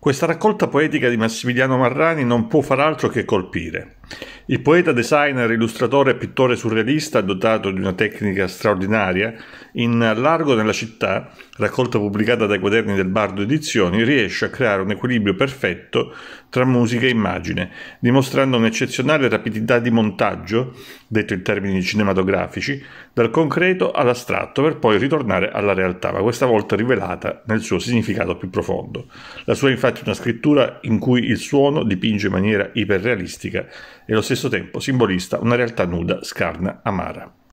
Questa raccolta poetica di Massimiliano Marrani non può far altro che colpire. Il poeta, designer, illustratore e pittore surrealista, dotato di una tecnica straordinaria, in Largo nella città, raccolta pubblicata dai quaderni del Bardo Edizioni, riesce a creare un equilibrio perfetto tra musica e immagine, dimostrando un'eccezionale rapidità di montaggio, detto in termini cinematografici, dal concreto all'astratto per poi ritornare alla realtà, ma questa volta rivelata nel suo significato più profondo. La sua è infatti una scrittura in cui il suono dipinge in maniera iperrealistica e allo stesso tempo simbolista, una realtà nuda, scarna, amara.